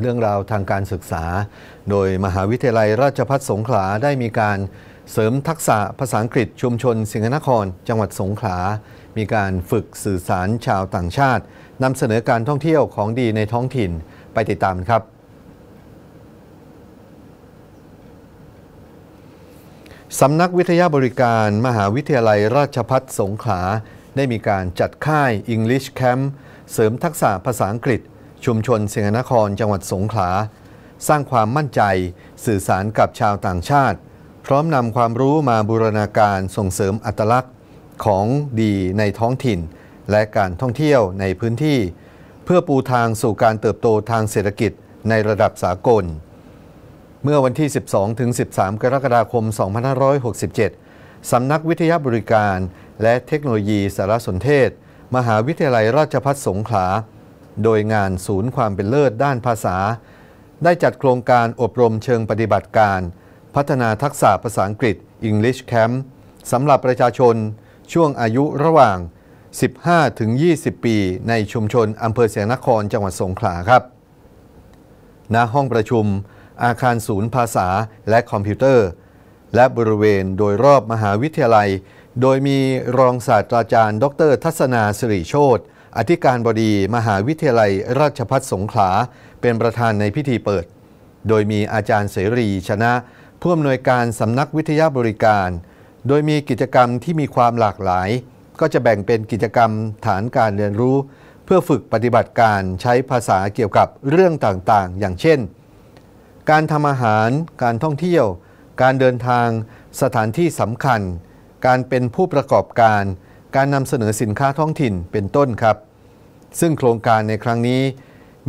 เรื่องราวทางการศึกษา โดยมหาวิทยาลัยราชพัฒสงขลา ได้มีการเสริมทักษะภาษาอังกฤษชุมชน สิงห์นคร จังหวัดสงขลา มีการฝึกสื่อสารชาวต่างชาตินำเสนอการท่องเที่ยวของดีในท้องถิ่นไปติดตามครับสำนักวิทยาบริการมหาวิทยาลัยราชพัฒสงขลาได้มีการจัดค่าย English Camp เสริมทักษะภาษาอังกฤษชุมชน เสียงนครจังหวัดสงขลา สร้างความมั่นใจสื่อสารกับชาวต่างชาติ พร้อมนำความรู้มาบูรณาการส่งเสริมอัตลักษณ์ของดีในท้องถิ่น และการท่องเที่ยวในพื้นที่ เพื่อปูทางสู่การเติบโตทางเศรษฐกิจในระดับสากล เมื่อวันที่ 12ถึง13 กรกฎาคม 2567สำนักวิทยาบริการและเทคโนโลยีสารสนเทศ มหาวิทยาลัยราชภัฏสงขลาโดยงานศูนย์ความเป็นเลิศด้านภาษา ได้จัดโครงการอบรมเชิงปฏิบัติการ พัฒนาทักษะภาษาอังกฤษ English Camp สำหรับประชาชนช่วงอายุระหว่าง 15-20 ปีในชุมชนอำเภอเสียงนคร จังหวัดสงขลาครับ ณห้องประชุม อาคารศูนย์ภาษาและคอมพิวเตอร์ และบริเวณโดยรอบมหาวิทยาลัย โดยมีรองศาสตราจารย์ ดรทัศนาสิริโชตอธิการบดีมหาวิทยาลัยราชพัฒสงขลาเป็นประธานในพิธีเปิด โดยมีอาจารย์เสรีชนะผู้อำนวยการสำนักวิทยาบริการ โดยมีกิจกรรมที่มีความหลากหลาย ก็จะแบ่งเป็นกิจกรรมฐานการเรียนรู้ เพื่อฝึกปฏิบัติการใช้ภาษาเกี่ยวกับเรื่องต่างๆ อย่างเช่น การทำอาหาร การท่องเที่ยว การเดินทาง สถานที่สำคัญ การเป็นผู้ประกอบการการนำเสนอสินค้าท้องถิ่นเป็นต้นครับ ซึ่งโครงการในครั้งนี้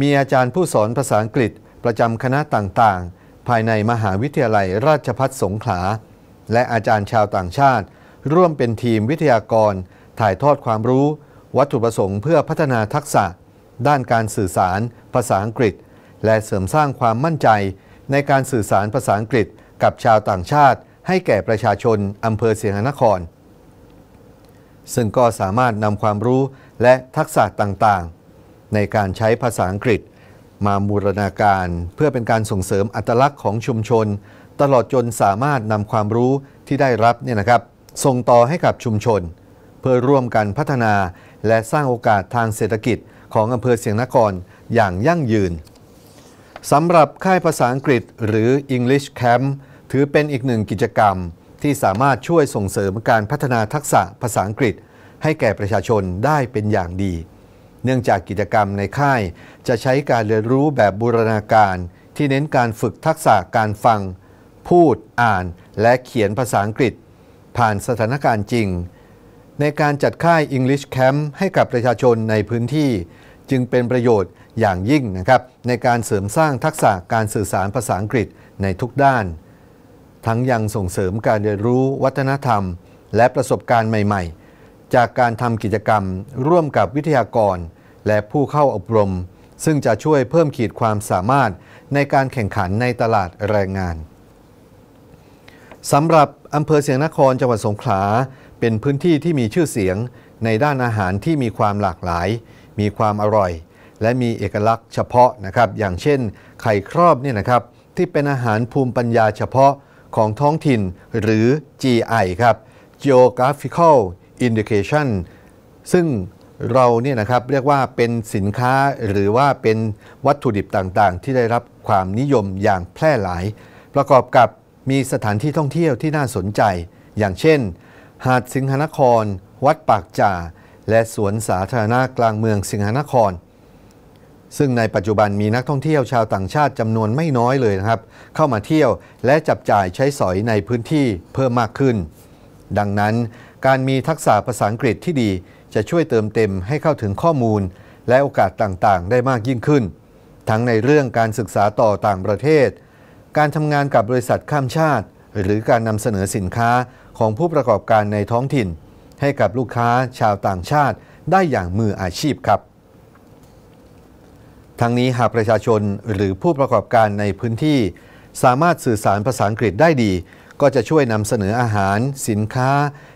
มีอาจารย์ผู้สอนภาษาอังกฤษ ประจำคณะต่างๆ ภายในมหาวิทยาลัยราชพัฒสงขลาและอาจารย์ชาวต่างชาติ ร่วมเป็นทีมวิทยากรถ่ายทอดความรู้ วัตถุประสงค์เพื่อพัฒนาทักษะ ด้านการสื่อสารภาษาอังกฤษ และเสริมสร้างความมั่นใจ ในการสื่อสารภาษาอังกฤษ กับชาวต่างชาติ ให้แก่ประชาชนอำเภอเสียงหนครซึ่งก็สามารถนำความรู้และทักษะต่าง ๆ ในการใช้ภาษาอังกฤษ มาบูรณาการ เพื่อเป็นการส่งเสริมอัตลักษณ์ของชุมชน ตลอดจนสามารถนำความรู้ที่ได้รับเนี่ยนะครับ ส่งต่อให้กับชุมชน เพื่อร่วมกันพัฒนาและสร้างโอกาสทางเศรษฐกิจของอำเภอเสียงนครอย่างยั่งยืนสำหรับค่ายภาษาอังกฤษหรือ English Camp ถือเป็นอีกหนึ่งกิจกรรมที่สามารถช่วยส่งเสริมการพัฒนาทักษะภาษาอังกฤษ ให้แก่ประชาชนได้เป็นอย่างดี เนื่องจากกิจกรรมในค่ายจะใช้การเรียนรู้แบบบูรณาการที่เน้นการฝึกทักษะการฟัง พูด อ่าน และเขียนภาษาอังกฤษ ผ่านสถานการณ์จริง ในการจัดค่าย English Camp ให้กับประชาชนในพื้นที่ จึงเป็นประโยชน์อย่างยิ่งนะครับในการเสริมสร้างทักษะการสื่อสารภาษาอังกฤษในทุกด้านทั้งยังส่งเสริมการเรียนรู้วัฒนธรรม และประสบการณ์ใหม่ๆ จากการทำกิจกรรมร่วมกับวิทยากร และผู้เข้าอบรม ซึ่งจะช่วยเพิ่มขีดความสามารถในการแข่งขันในตลาดแรงงาน สำหรับอำเภอเสียงนครจังหวัดสงขลาเป็นพื้นที่ที่มีชื่อเสียงในด้านอาหารที่มีความหลากหลาย มีความอร่อย และมีเอกลักษณ์เฉพาะนะครับ อย่างเช่นไข่ครอบเนี่ยนะครับที่เป็นอาหารภูมิปัญญาเฉพาะของท้องถิ่นหรือ GI ครับ Geographical Indication ซึ่งเราเนี่ยนะครับเรียกว่าเป็นสินค้าหรือว่าเป็นวัตถุดิบต่างๆ ที่ได้รับความนิยมอย่างแพร่หลาย ประกอบกับมีสถานที่ท่องเที่ยวที่น่าสนใจ อย่างเช่น หาดสิงหนคร วัดปากจ่า และสวนสาธารณะกลางเมืองสิงหนครซึ่งในปัจจุบันมีนักท่องเที่ยวชาวต่างชาติจำนวนไม่น้อยเลยนะครับ เข้ามาเที่ยวและจับจ่ายใช้สอยในพื้นที่เพิ่มมากขึ้น ดังนั้นการมีทักษะภาษาอังกฤษที่ดี จะช่วยเติมเต็มให้เข้าถึงข้อมูล และโอกาสต่างๆ ได้มากยิ่งขึ้น ทั้งในเรื่องการศึกษาต่อต่างประเทศ การทำงานกับบริษัทข้ามชาติ หรือการนำเสนอสินค้าของผู้ประกอบการในท้องถิ่น ให้กับลูกค้าชาวต่างชาติ ได้อย่างมืออาชีพครับทั้งนี้หากประชาชนหรือผู้ประกอบการในพื้นที่ สามารถสื่อสารภาษาอังกฤษได้ดี ก็จะช่วยนำเสนออาหาร สินค้า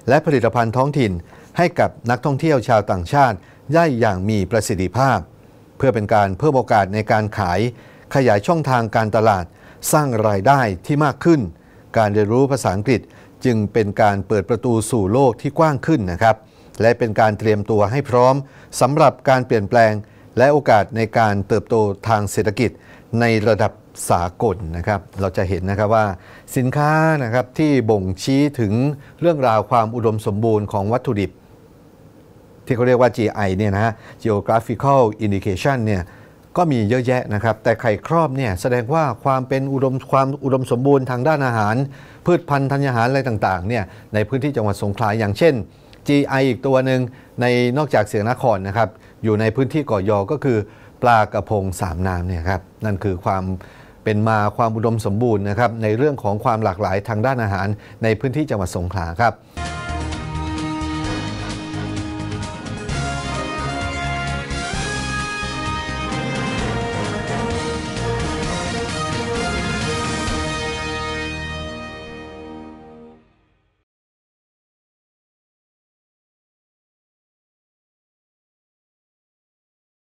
และผลิตภัณฑ์ท้องถิ่น ให้กับนักท่องเที่ยวชาวต่างชาติ ได้อย่างมีประสิทธิภาพ เพื่อเป็นการเพิ่มโอกาสในการขาย ขยายช่องทางการตลาดสร้างรายได้ที่มากขึ้น การเรียนรู้ภาษาอังกฤษจึงเป็นการเปิดประตูสู่โลกที่กว้างขึ้นนะครับและเป็นการเตรียมตัวให้พร้อมสำหรับการเปลี่ยนแปลงและโอกาสในการเติบโตทางเศรษฐกิจในระดับสากลนะครับ เราจะเห็นนะครับว่าสินค้านะครับที่บ่งชี้ถึงเรื่องราวความอุดมสมบูรณ์ของวัตถุดิบที่เขาเรียกว่า GI เนี่ยนะ Geographical Indication เนี่ยก็มีเยอะแยะนะครับ แต่ไข่ครอบเนี่ยแสดงว่าความเป็นอุดมความอุดมสมบูรณ์ทางด้านอาหาร พืชพันธุ์ธัญญาหารอะไรต่างๆเนี่ยในพื้นที่จังหวัดสงขลาอย่างเช่น GI อีกตัวหนึ่งในนอกจากเสียงนครนะครับอยู่ในพื้นที่ก่อยอก็คือ ปลากระพงสามน้ำเนี่ยครับนั่นคือความเป็นมาความอุดมสมบูรณ์นะครับ ในเรื่องของความหลากหลายทางด้านอาหารในพื้นที่จังหวัดสงขลาครับ